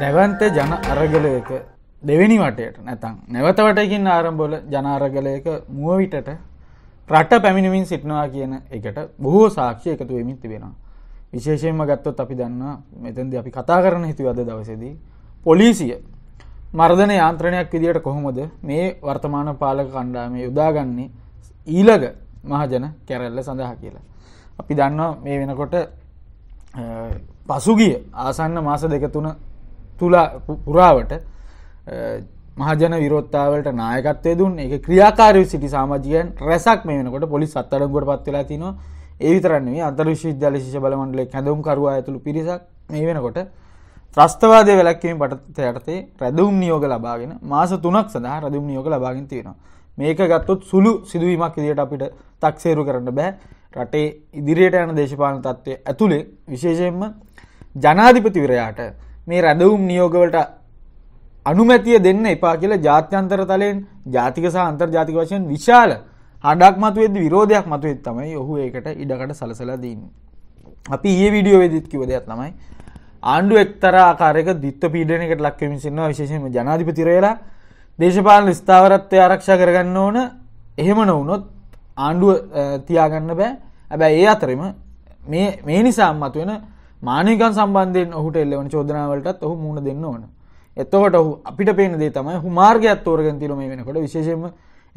දැවන්ත ජන අරගලයක දෙවැනි වටයට නැතන් නැවත වටයකින් ආරම්භොල ජනාරගලයක මුවවිටට රට පැමිණමින් සිටිනවා කියන එකට බොහෝ සාක්ෂය එකතු වෙමින් තිබෙනවා. විශේෂයෙන්ම ගත්තොත් අපි දන්න මෙතන්ද අපි කතා කරන හිතුවද දවසේදී. පොලිසිය මර්ධන යාන්ත්‍රණයක් විදියට කොහොමද මේ වර්තමාන පාලක කණ්ඩාමේ යොදාගන්නේ ඊළඟ මහජන කැරල්ල සඳහා කියලා. අපි දන්නවා මේ වෙනකොට පසුගිය ආසන්න මාස දෙක තුන තුලා පුරාවට මහජන විරෝත්තාවලට නායකත්තය දුන් එක ක්‍රියාකාරය සිටි සාමාජයන් රැසක් මේනකොට පොලි අත්තරගොට පත්වෙලා තිනවා ඒවිතරන්නේ අතර විශද්‍යල ශෂ බලමන්ඩල හැඳුම් කරවා ඇතුළු පිරිසක් මේ වෙනකොට ත්‍රස්තවාද වෙලක්කීම පටත යටතේ රැදවුම් නියෝග ලබාගෙන මාස තුනක් සඳහා රැදුම් නියෝග ලබාගින් තියෙනවා මේක ගත්තොත් සුළු සිදුවීමක් ඉදිරියට අපිට තක්සේරු කරන්න බෑ රටේ ඉදිරියට යන දේශපාලන තත්ත්වය ඇතුළේ විශේෂයෙන්ම ජනාධිපතිවරයාට මේ රැඳවුම් නියෝගවලට අනුමැතිය දෙන්න එපා කියලා ජාත්‍යන්තර තලයෙන් ජාතික සහ අන්තර්ජාතික වශයෙන් විශාල හඩක් මතුවෙද්දි විරෝධයක් මතුවෙත් තමයි ඔහු ඒකට ඉඩකට සලසලා දීන්නේ. අපි ඊයේ වීඩියෝ වේදිත් කිව්ව දෙයක් තමයි ආණ්ඩුව එක්තරා ආකාරයක ද්විත්ව පීඩනයකට ලක් වෙමින් ඉන්නවා විශේෂයෙන්ම ජනාධිපති රැයලා දේශපාලන ස්ථාවරත්වය ආරක්ෂා කරගන්න ඕන එහෙම නොවුනොත් ආණ්ඩුව තියාගන්න බෑ. හැබැයි ඒ අතරෙම මේ මේ නිසා මතුවෙන මානකන් සම්බන්ධයෙන් ඔහුට එල්ලවන චෝදනාවලටත් ඔහු මුණ දෙන්න ඕන. එතකොට ඔහු අපිට පේන දේ තමයි හුමාර්ගයක් තෝරගෙන තියෙන මේ වෙනකොට විශේෂයෙන්ම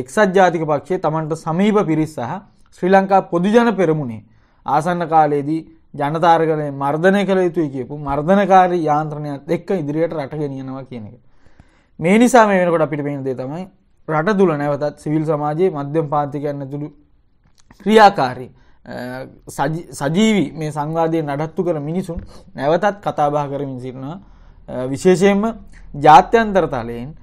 එක්සත් ජාතික පක්ෂයේ Tamanට සමීප පිරිස් සහ ශ්‍රී ලංකා පොදු ජන පෙරමුණේ ආසන්න කාලයේදී ජනතාරගණය මර්ධනය කළ යුතුයි කියපු මර්ධනකාරී යාන්ත්‍රණයත් එක්ක ඉදිරියට රට ගෙනියනවා කියන එක. මේ නිසා මේ වෙනකොට අපිට පේන දේ තමයි රට තුල නැවතත් සිවිල් සමාජයේ මධ්‍යම පාන්තිකයන් ඇතුළු ක්‍රියාකාරී සජීවි මේ සංවාධය නඩත්තු කර මිනිසුන් නැවතත් කතාබා කරමින් සිරනවා විශේෂයෙන්ම ජාත්‍යන්තරතාලයෙන්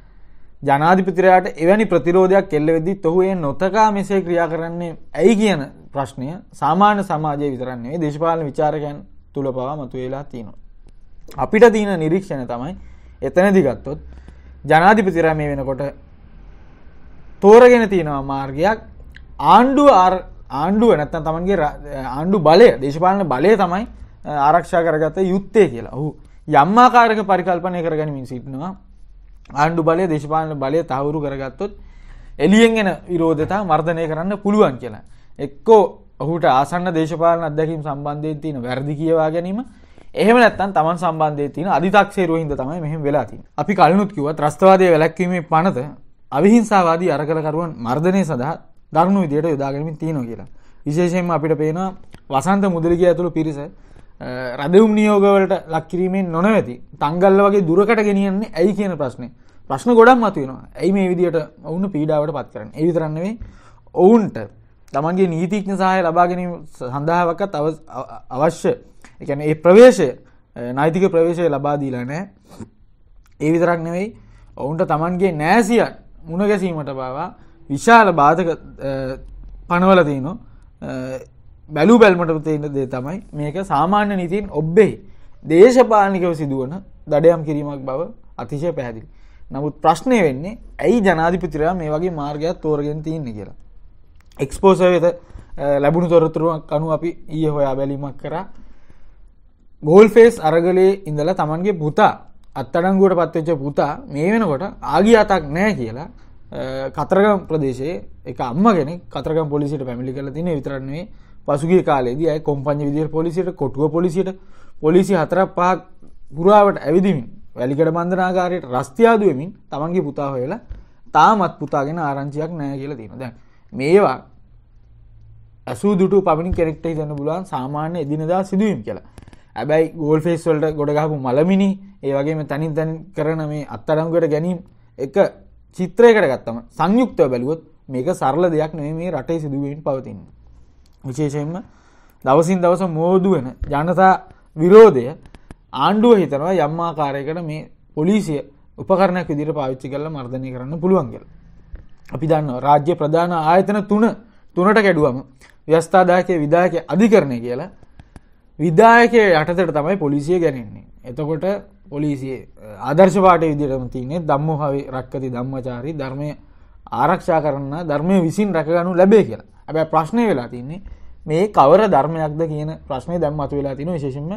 ජනාධිපතිරයාට එවැනි ප්‍රතිරෝධයක් එල්ලවෙදි ඔහුේ නොතකා මෙසේ ක්‍රියා කරන්නේ ඇයි කියන ප්‍රශ්නය සාමාන්‍ය සමාජය විතරන්නේ දේශපාලන විචාරකයන් තුළ පවා මතු වෙලා තියෙනවා. අපිට තියෙන නිරීක්ෂණ තමයි එතන දිගත්තොත් ජනාධිපතිරා මේ වෙනකොට තෝරගෙන තියෙනවා මාර්ගයක් ආණ්ඩුව ආණ්ඩුව නැත්තන් තමන්ගේ ආණ්ඩු බලය දේශපාලන බලය තමයි ආරක්ෂා කරගත යුත්තේ කියලා ඔහු යම්මාකාරක පරිකල්පනය කරගනිමින් සිටිනවා ආණ්ඩු බලය දේශපාලන බලය තහවුරු කරගත්තොත් එලියෙන් එන විරෝධතා මර්ධනය කරන්න පුළුවන් කියලා. එක්කෝ ඔහුට ආසන්න දේශපාලන අත්දැකීම් සම්බන්ධයෙන් තියෙන වැරදි කියවා ගැනීම එහෙම නැත්තන් තමන් සම්බන්ධය තින අධිතක්ෂේරුව හිද තමයි මෙහම වෙලාතින් අපි කලනුත් කිව ත්‍රස්තවාදය වැලැක්වීමේ පනත අවිහිංසාවාදී අරකලකරුවන් මර්ධනය සඳහා දරුණු විදියට යොදාගැමින් තියෙනවා කියලා. විශේෂයෙන්ම අපිට පේනවා වසන්ත මුදලිගේ ඇතුළු පිරිස රදවුම් නියෝගවලට ලක්කිරීමෙන් නොනවැති තංගල්ල වගේ දුරකට ගෙනියන්නේ ඇයි කියන ප්‍රශ්නේ. ප්‍රශ්න ගොඩක් මතුවෙනවා. ඇයි මේ විදියට ඔවුන් පීඩාවට පත් කරන්නේ? ඒ විතරක් නෙවෙයි ඔවුන්ට තමන්ගේ නීතිඥ සහාය ලබා ගැනීම සඳහාවකත් අවශ්‍ය ඒ කියන්නේ ඒ ප්‍රවේශය නෛතික ප්‍රවේශය ලබා දීලා නැහැ. ඒ විතරක් නෙවෙයි ඔවුන්ට තමන්ගේ නෑසියන් මුණ ගැසීමට බවා විශාල බාධක පනවල තියනවා බැලු බැල්මට තේන්න දේ තමයි මේක සාමාන්‍ය නීතින් ඔබ්බෙහි දේශපාලිකව සිදුවන දඩයම් කිරීමක් බව අතිශය පැහැදිලි. නමුත් ප්‍රශ්නය වෙන්නේ ඇයි ජනාධිපතිරයා මේ වගේ මාර්ගයක් තෝරගෙන තියන්න කියලා. එක්ස්පෝස වෙත ලැබුණු තොරතුරුවක් අනු අපි ඊය හොයා බැලීමක් කරා ගෝල් ෆේස් අරගලේ ඉඳලා තමන්ගේ පුතා අත්තඩංගුවට පත්වෙච්ච පුතා මේ වෙනකොට ආගිය අතක් නෑ කියලා කතරගම් ප්‍රදේශයේ එක අම්මගෙන කතරගම් පොලිසිට පැමිලි කල තින විතරන්නේ පසුගේ කාලේද අයි කොම්පං විදිර පොලිසිට කොටුව පොලිසිට පොලිසි හතර පහක් පුරාවට ඇවිදිමින් වැලිකට බන්ධනාකාරයට රස්තියාදුවමින් තමන්ගේ පුතා හොයලා තාමත් පුතාගෙන ආරංචියක් නෑ කියල තියෙන දැන් මේවා ඇසූ දුටු පමිණි කෙනෙක්ට හිතන්න පුළුවන් සාමාන්‍ය එදිනදා සිදුවීම් කියලා ඇබැයි ගෝල් ෆෙස්වල්ට ගොඩගහපු මලමිනි ඒවගේම තනින් තැන් කරන මේ අත්තරංගට ගැනීම් එක චිත්‍රයකට ගත්තම සංයුක්තව බැලුවොත් මේක සරල දෙයක් නෙවෙයි මේ රටේ සිදුවීම් පවතින. විශේෂයෙන්ම දවසින් දවස මෝදු වෙන ජනතා විරෝධය ආණ්ඩුව හිතනවා යම් ආකාරයකට මේ පොලිසිය උපකරණයක් විදිහට පාවිච්චි කරලා මර්ධනය කරන්න පුළුවන් කියලා. අපි දන්නවා රාජ්‍ය ප්‍රධාන ආයතන තුන තුනට කැඩුවම ව්‍යස්ථාදායකයේ විධායකයේ අධිකරණය කියලා විධායකයේ යටතට තමයි පොලිසිය ගැනෙන්නේ. එතකොට පොලිසිය ආදර්ශපාට විදිරම තියනෙ දම්ම හවි රක්කති දම්මචාරි ධර්මය ආරක්ෂා කරන්න ධර්මය විසින් රැකගනු ලැබේ කියලා ඇබැ ප්‍රශ්නය වෙලා තින්නේ මේ කවර ධර්මයක්ද කියන ප්‍රශ්නය දැම් අතු වෙලා තින විශේෂම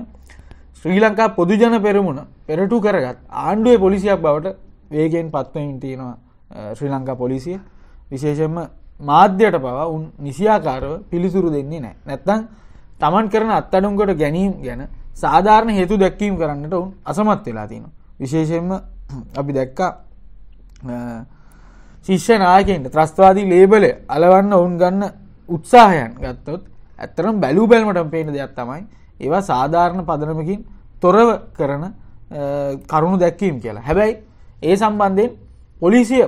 ශ්‍රී ලංකා පොදුජන පෙරමුණ පෙරටු කරගත් ආණ්ඩුවේ පොලිසියක් බවට වේගෙන් පත්වමින් තියෙනවා ශ්‍රී ලංකා පොලිසිය විශේෂම මාධ්‍යයට පවා උන් නිසියාකාරව පිළිසුරු දෙන්නේ නෑ නැත්තං තමන් කරන අත්තඩුන්කොට ගැනීම් ගැන සාධාරණ හේතු දැක්වීම් කරන්නට ඔවුන් අසමත් වෙලා තියෙන. විශේෂයෙන්ම අපි දැක්ක ශිෂ්‍ය නායකෙන්ට ත්‍රස්වාදී ලේබලය අලවන්න ඔවුන් ගන්න උත්සාහයන් ගත්තොත් ඇත්තරම් බැලූ බැල්මටම පේන දෙයක් තමයි ඒවා සාධාරණ පදනමකින් තොරව කරන කරුණු දැක්වීම් කියලා හැබැයි ඒ සම්බන්ධයෙන් පොලිසිය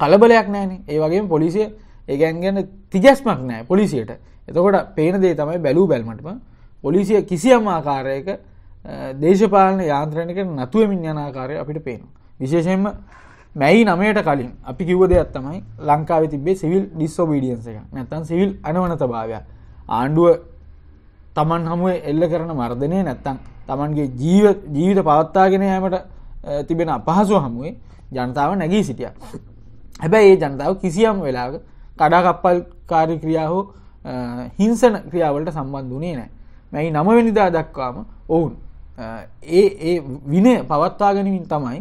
කලබලයක් නෑන ඒ වගේ පොලිසිය ඒගැන්ගන්න තිගැස්මක් නෑ පොලිසියට එතකොට පේන දේ තමයි බැලූ බැල්මටම පොලිසිය කිසියම් ආකාරයක දේශපාලන යාන්ත්‍රණක නතුවමින් යනාකාරය අපිට පේනු. විශේෂයෙන්ම මැයි නමයට කලින් අපි කිව්ව දෙයක් තමයි ලංකාව තිබේ සිවිල් ඩිස්සෝබීඩියන්ස එක නැතන් සිවිල් අනවනත භාවය ආණ්ඩුව තමන් හමුව එල්ල කරන මර්ධනය නැත්තං තමන්ගේ ජීවිත පවත්තාගෙන යෑමට තිබෙන අපහසුව හමුවේ ජනතාව නැගී සිටිය. හැබැයි ඒ ජනතාව කිසියම් වෙලාග කඩාකප්පල් කාරි ක්‍රියා හෝ හිංසන ක්‍රියාවලට සම්බන්ධ වනේ නෑ මැයි නමවෙනිදා දක්වාම ඔවුන් ඒ ඒ විනය පවත්වාගැනමින් තමයි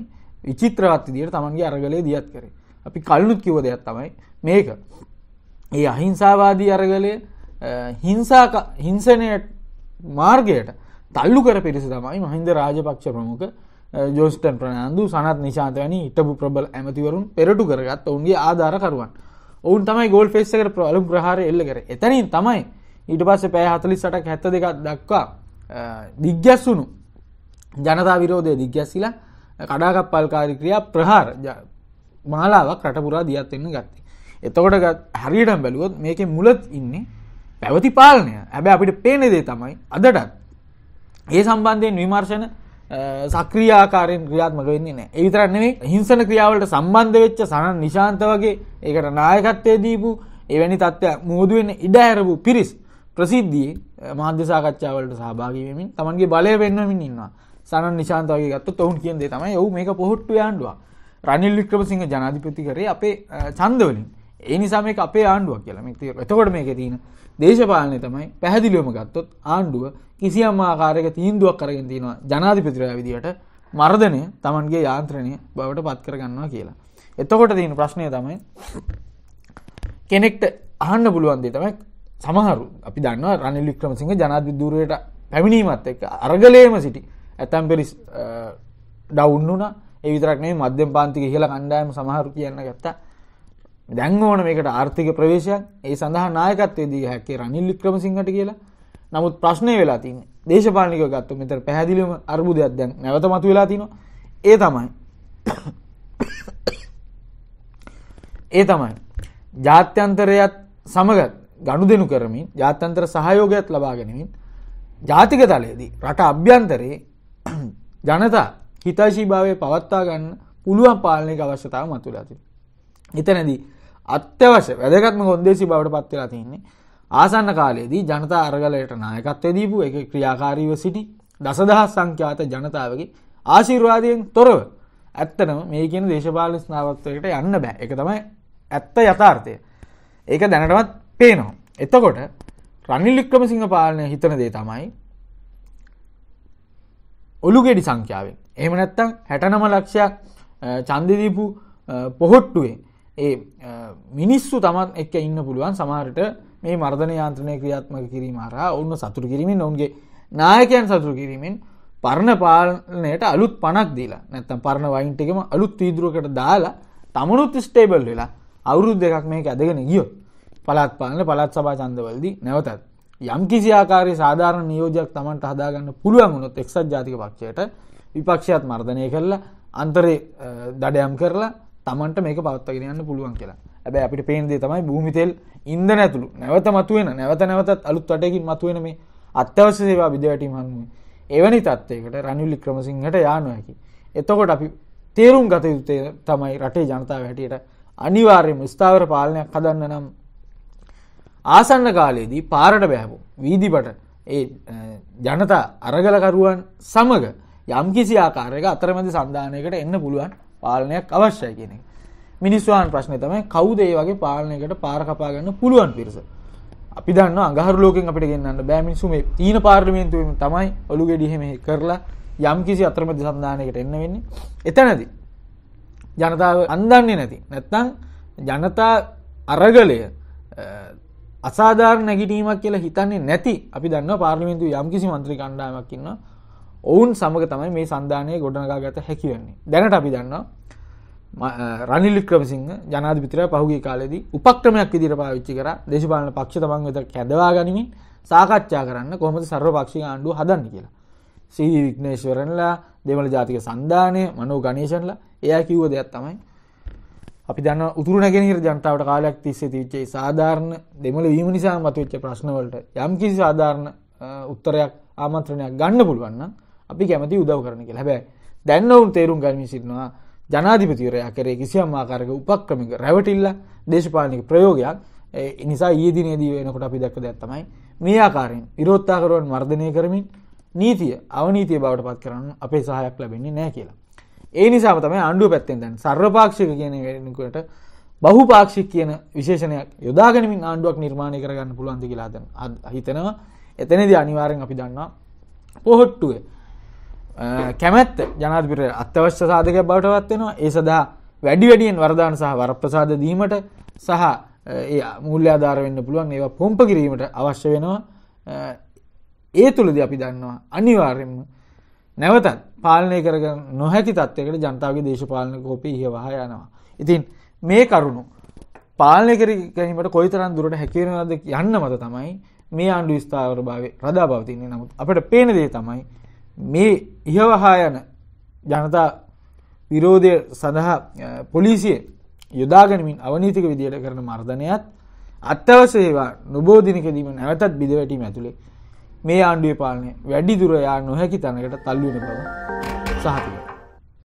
විචිත්‍රවත් දිට තමන්ගේ අරගලය දියත් කරේ අපි කල්නුත් කිව දෙයක් තමයි මේක ඒ අහිංසාවාදී අරගලය හිංසා හිංසනයට මාර්ගයට තල්ලු කර පිරිස තමයි මහින්ද රාජපක්ෂ ප්‍රමුඛ ජෝස්ටන් ප්‍රනාන්දු සනත් නිශාතවැනි ඉටපු ප්‍රබල ඇමතිවරුන් පෙරටු කරගත් ඔවුන්ගේ ආධාරකරුවන් ඔවුන් තමයි ගෝල් ෆෙස්සකට ප්‍රලම් ප්‍රහාර එල්ල කර එතනින් තමයි ඊට පස්සේ පැය 48ක් 72ක් දක්වා දිග්ගැස්සුණු ජනතා විරෝධය දිග්ගැස්සিলা කඩාකප්පල්කාරී ක්‍රියා ප්‍රහාර මාලාවක් රට පුරා දියත් වෙන්න ගත්තේ. එතකොට හරියටම බැලුවොත් මේකේ මුලත් ඉන්නේ පැවති පාලනය. හැබැයි අපිට පේන දේ තමයි අදටත් ඒ සම්බන්ධයෙන් විමර්ශන සක්‍රීය ආකාරයෙන් ක්‍රියාත්මක වෙන්නේ නැහැ. ඒ විතරක් නෙමෙයි හිංසන ක්‍රියාවලට සම්බන්ධ වෙච්ච සනන් නිශාන්ත වගේ ඒකට නායකත්වයේ දීපු එවැනි තත්ත්වයක් මෝදු වෙන්න ඉඩ හැරපු පිරිස් ප්‍රසිද්ධියෙන් මාධ්‍ය සාකච්ඡාවලට සහභාගීවමින් තමන්ගේ බලය වෙන්නමින් ඉන්නවා සනන් නිශාන්තගේ ගත්ත ඔවුන් කියන්දේ තමයි ඔවු මේක පොහොට්ටු ආණ්ඩුව රනිල් වික්‍රමසිංහ ජනාධිපති කරේ අපේ ඡන්දවලින් ඒ නිසා මේක අපේ ආණ්ඩුවක් කියලා මේ එතකොට මේකේ තියෙන දේශපාලනය තමයි පැහැදිලිවම ගත්තොත් ආණ්ඩුව කිසියම් ආකාරයක තීන්දුවක් කරගෙන තියෙනවා ජනාධිපතිරයා විදියට මර්ධනය Tamanගේ යාන්ත්‍රණය බවට පත් කරගන්නවා කියලා. එතකොට තියෙන ප්‍රශ්නය තමයි කෙනෙක්ට අහන්න පුළුවන් දේ තමයි සමහරු අපි දන්න රනිල් වික්‍රමසිංහ ජනාධිදූරයට පැමිණීමත් එක් අර්ගලයම සිටි ඇතැම් පිරිස් ඩවුන්නුන ඒවිතරක්නේ මධ්‍යම් පාන්තික කියල කණ්ඩායම සමහරු කියන්න ගත්තා දැන් ඕන මේකට ආර්ථික ප්‍රවේශයන් ඒ සඳහා නායකත්වය දී හැකේ රනිල් වික්‍රමසිංහට කියලා නමුත් ප්‍රශ්නය වෙලා තින් දේශපාලික ගත්තු මෙතර පැහැදිලිම අර්බුදයක් දැන් නැවත මතු වෙලා තිනවා ඒ තමයි ඒ තමයි ජාත්‍යන්තරයත් සමගත් ගණුදෙනු කරමින් ජාත්‍යන්තර සහයෝගයක් ලබා ගැනීමින් ජාතික තලයේදී රට අභ්‍යන්තරයේ ජනතා හිතශීභාවය පවත්වා ගන්න පුළුවන් පාලනයක අවශ්‍යතාව මතුවලා තිබෙනවා. එතනදී අත්‍යවශ්‍ය වැදගත්ම කොන්දේසි බවට පත් වෙලා තින්නේ ආසන්න කාලයේදී ජනතා අරගලයට නායකත්වය දීපු ඒක ක්‍රියාකාරීව සිටි දසදහස් සංඛ්‍යාත ජනතාවගේ ආශිර්වාදයෙන් තොරව ඇත්තනම මේ කියන දේශපාලන ස්නාවත්වයකට යන්න බෑ. ඒක තමයි ඇත්ත යථාර්ථය. ඒක දැනටමත් පේනවා. එතකොට රනිල් වික්‍රමසිංහ පාලනය හිතන දේ තමයි ඔලු ගෙඩි සංඛ්‍යාවෙන්. එහෙම නැත්තම් 69 ලක්ෂයක් ඡන්දෙ දීපු පොහොට්ටුවේ ඒ මිනිස්සු තමත් එක්ක ඉන්න පුළුවන් සමහරට මේ මර්ධන යාන්ත්‍රණය ක්‍රියාත්මක කිරීම හරහා ඔවුන් සතුටු කිරීමෙන් ඔවුන්ගේ නායකයන් සතුටු කිරීමෙන් පරණ පාලනයට අලුත් පණක් දීලා නැත්තම් පරණ වයින්ට එකම අලුත් වීදුරුවකට දාලා තමනුත් ස්ටේබල් වෙලා අවුරුදු දෙකක් මේක ඇදගෙන ගියොත් පළත් පාලන පළත් සභා චන්දවලදී නැවතත් යම් කිසි ආකාරයේ සාධාරණ නියෝජයක් Tamanට හදාගන්න පුළුවන් වුණොත් එක්සත් ජාතික පක්ෂයට විපක්ෂයත් මර්ධනය කරලා අන්තරේ දඩයම් කරලා Tamanට මේක පවත්වාගෙන යන්න පුළුවන් කියලා. හැබැයි අපිට පේන දේ තමයි භූමි තෙල් ඉන්ධන ඇතුළු නැවත මතුවෙන නැවත නැවතත් අලුත් රටයකින් මතුවෙන මේ අත්‍යවශ්‍ය සේවා බිඳවැටීම් හමුවේ එවැනි තත්ත්වයකට රනිල් වික්‍රමසිංහට යා නොහැකි. එතකොට අපි තේරුම් ගත යුත්තේ තමයි රටේ ජනතාව හැටියට අනිවාර්යයෙන්ම ස්ථාවර පාලනයක් හදන්න නම් ආසන්න කාලයේදී පාරට බැහැපු වීදිපට ඒ ජනතා අරගලකරුවන් සමඟ යම්කිසි ආකාරයක අතරමැදි සන්ධානයකට එන්න පුළුවන් පාලනයක් අවශ්‍යය කියන එක. මිනිස්වාන් ප්‍රශ්න තමයි කවුද ඒ වගේ පාලනයකට පාර කපා ගන්න පුළුවන් පිරිස. අපි දන්න අගහරු ලෝකෙන් අපිට ගෙන්නන්න බෑ මිනිස්සු මේ තීන පාර්ලිමේන්තුවෙන් තමයි ඔලු ගෙඩි එහෙම කරලා යම්කිසි අතරමැදි සන්ධානයකට එන්න වෙන්නේ. එතනදී ජනතාව අන්දන්නේ නැති. නැත්තම් ජනතා අරගලය අසාධාර නැගිටීමක් කියලා හිතන්නේ නැති අපි දන්න පාර්ලිමේන්තු යම්කිසි මන්ත්‍රී කණ්ඩායමක් ඉන්න ඔවුන් සමග තමයි මේ සන්ධානය ගොඩනගා ගත හැකිවන්නේ දැනට අපි දන්නවා රනිලි ක්‍රමසිංහ ජනාධිපිතර පහුගේ කාලෙදී උපක්‍රමයක් විදිර පාවිච්චි කර දේශපාලන පක්ෂ තමන් වෙත කැදවා ගනිමින් සාකච්ඡා කරන්න කොහොමද සර්ව පක්ෂි ආණ්ඩුව හදන්න කියලා සීවි වික්නේශ්වරන්ලා දෙමළ ජාතික සන්ධානය මනෝ ගනේශන්ලා එයා කිව්ව දෙයක් තමයි අපි දන්න උතුරු නැගෙනහිර ජනතාවට කාලයක් තිස්සේ තිබිච්ච ඒ සාධාරණ දෙමළ වීම නිසා මතුවෙච්ච ප්‍රශ්න වලට යම්කිසි සාධාරණ උත්තරයක් ආමන්ත්‍රණයක් ගන්න පුළුවන් නම් අපි කැමති උදව් කරන කියලා. හැබැයි දැන් ඔවුන් තේරුම් ගනිමින් සිටිනවා ජනාධිපතිවරයා කරේ කිසියම් ආකාරයක උපක්‍රමයක රැවටිල්ල දේශපාලනික ප්‍රයෝගයක් ඒ නිසා ඊයේ දිනේදී වෙනකොට අපි දැක්ක දෙයක් තමයි මේ ආකාරයෙන් විරෝධතාකරුවන් මර්ධනය කරමින් නීතිය අවනීතිය බවට පත් කරන්න අපේ සහයක් ලැබෙන්නේ නැහැ කියලා. ඒ නිසාම තමයි ආණ්ඩුව පැත්තෙන් දැන් සර්වපාක්ෂික කියන කෙනෙකුට බහුපාක්ෂික කියන විශේෂණයක් යොදාගනිමින් ආණ්ඩුවක් නිර්මාණය කරගන්න පුළුවන්ද කියලා හිතනවා. එතනදී අනිවාර්යෙන් අපි දන්නවා පොහොට්ටුවේ කැමැත්ත ජනාධිපතිට අත්‍යවශ්‍ය සාධකයක් බවට පත් වෙනවා. ඒ සඳහා වැඩි වැඩියෙන් වරදාන සහ වරප්‍රසාද දීමට සහ ඒ මූල්‍ය ආධාර වෙන්න පුළුවන් ඒවා පොම්ප කිරීමට අවශ්‍ය වෙනවා. ඒ තුලදී අපි දන්නවා අනිවාර්යෙන්ම නැවතත් පාලනය කරග නොහැකි තත්වයකට ජනතාවගේ දේශපාලන කෝපී හවහා යනවා. ඉතින් මේ කරුණු පාලනය කර ගැනීමට කොයිතරන් දුරට හැකිරෙනද යන්න මත තමයි මේ ආණ්ඩු ස්ථාවර භාවේ රදා පවතින්නේ නමුත් අපට පේන දේ තමයි මේ ඉහවහා යන ජනතා විරෝධය සඳහා පොලිසිය යොදාගැනමින් අවනීතික විදියට කරන මර්ධනයත් අත්තවසේවා නොබෝධිනකදීම නැවතත් බිදවැටීම ඇතුළේ මේ ආණ්ඩුවේ පාලනය වැඩිදුර යා නොහැකි තැනකට තල්ලුවෙන බව සහතිකයි.